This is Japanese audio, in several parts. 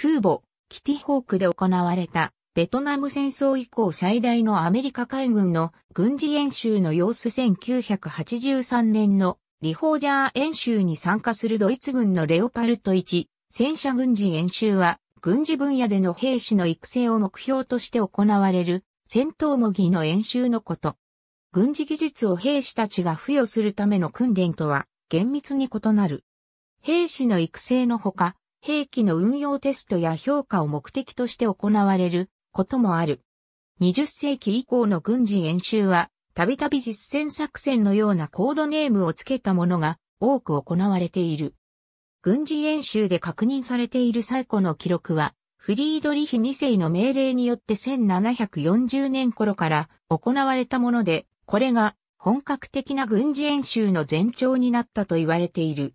空母、キティホークで行われた、ベトナム戦争以降最大のアメリカ海軍の軍事演習の様子1983年のリホージャー演習に参加するドイツ軍のレオパルト1戦車軍事演習は軍事分野での兵士の育成を目標として行われる戦闘模擬の演習のこと。軍事技術を兵士たちが付与するための訓練とは厳密に異なる。兵士の育成のほか、兵器の運用テストや評価を目的として行われることもある。20世紀以降の軍事演習は、たびたび実戦作戦のようなコードネームをつけたものが多く行われている。軍事演習で確認されている最古の記録は、フリードリヒ2世の命令によって1740年頃から行われたもので、これが本格的な軍事演習の前兆になったと言われている。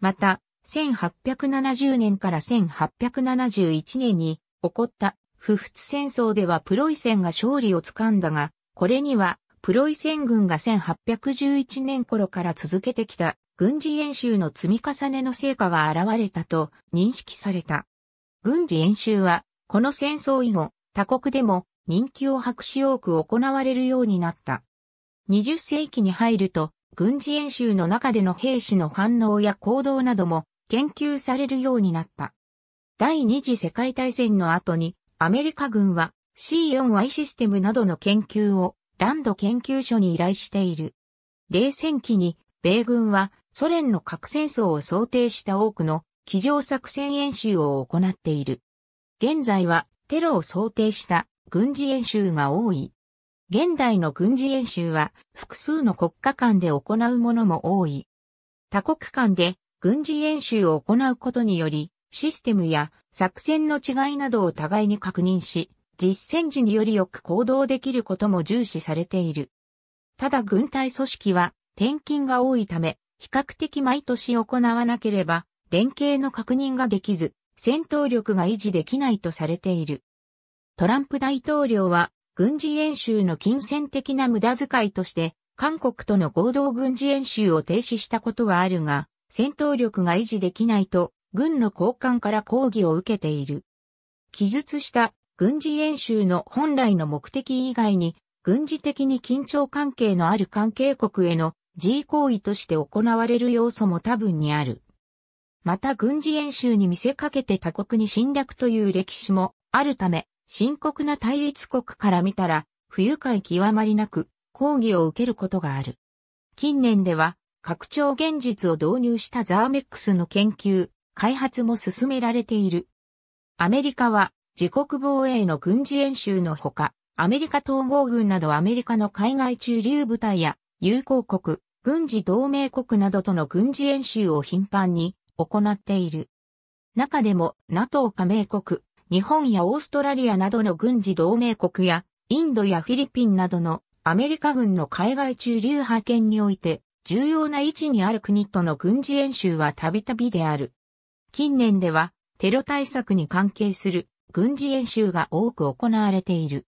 また、1870年から1871年に起こった不仏戦争ではプロイセンが勝利をつかんだが、これにはプロイセン軍が1811年頃から続けてきた軍事演習の積み重ねの成果が現れたと認識された。軍事演習は、この戦争以後、他国でも人気を博し多く行われるようになった。20世紀に入ると、軍事演習の中での兵士の反応や行動なども研究されるようになった。第二次世界大戦の後にアメリカ軍は c 4 y システムなどの研究をランド研究所に依頼している。冷戦期に米軍はソ連の核戦争を想定した多くの機上作戦演習を行っている。現在はテロを想定した軍事演習が多い。現代の軍事演習は複数の国家間で行うものも多い。他国間で軍事演習を行うことにより、システムや作戦の違いなどを互いに確認し、実践時によりよく行動できることも重視されている。ただ軍隊組織は転勤が多いため、比較的毎年行わなければ、連携の確認ができず、戦闘力が維持できないとされている。トランプ大統領は、軍事演習の金銭的な無駄遣いとして、韓国との合同軍事演習を停止したことはあるが、戦闘力が維持できないと、軍の高官から抗議を受けている。記述した軍事演習の本来の目的以外に、軍事的に緊張関係のある関係国への自行為として行われる要素も多分にある。また軍事演習に見せかけて他国に侵略という歴史もあるため、深刻な対立国から見たら、不愉快極まりなく抗議を受けることがある。近年では、拡張現実を導入したザーメックスの研究、開発も進められている。アメリカは自国防衛の軍事演習のほか、アメリカ統合軍などアメリカの海外駐留部隊や友好国、軍事同盟国などとの軍事演習を頻繁に行っている。中でも NATO 加盟国、日本やオーストラリアなどの軍事同盟国やインドやフィリピンなどのアメリカ軍の海外駐留派遣において重要な位置にある国との軍事演習はたびたびである。近年ではテロ対策に関係する軍事演習が多く行われている。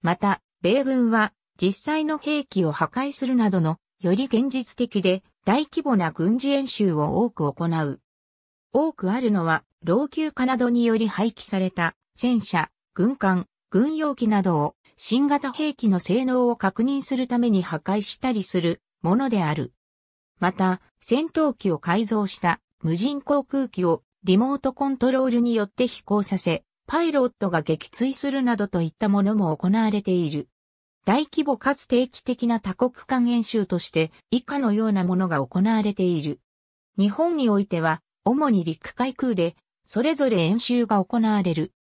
また、米軍は実際の兵器を破壊するなどのより現実的で大規模な軍事演習を多く行う。多くあるのは老朽化などにより廃棄された戦車、軍艦、軍用機などを新型兵器の性能を確認するために破壊したりするものである。また、戦闘機を改造した無人航空機をリモートコントロールによって飛行させ、パイロットが撃墜するなどといったものも行われている。大規模かつ定期的な多国間演習として以下のようなものが行われている。日本においては、主に陸海空で、それぞれ演習が行われる。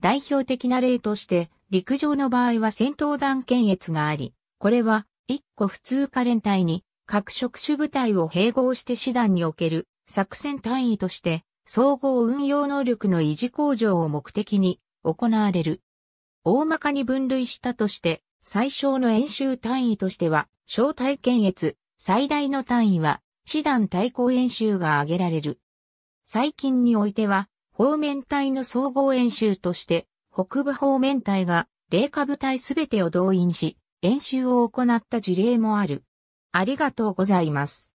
代表的な例として、陸上の場合は戦闘弾検閲があり、これは一個普通科連隊に各職種部隊を併合して師団における作戦単位として総合運用能力の維持向上を目的に行われる。大まかに分類したとして、最小の演習単位としては、小隊検閲、最大の単位は、師団対抗演習が挙げられる。最近においては、方面隊の総合演習として、北部方面隊が、霊下部隊すべてを動員し、演習を行った事例もある。ありがとうございます。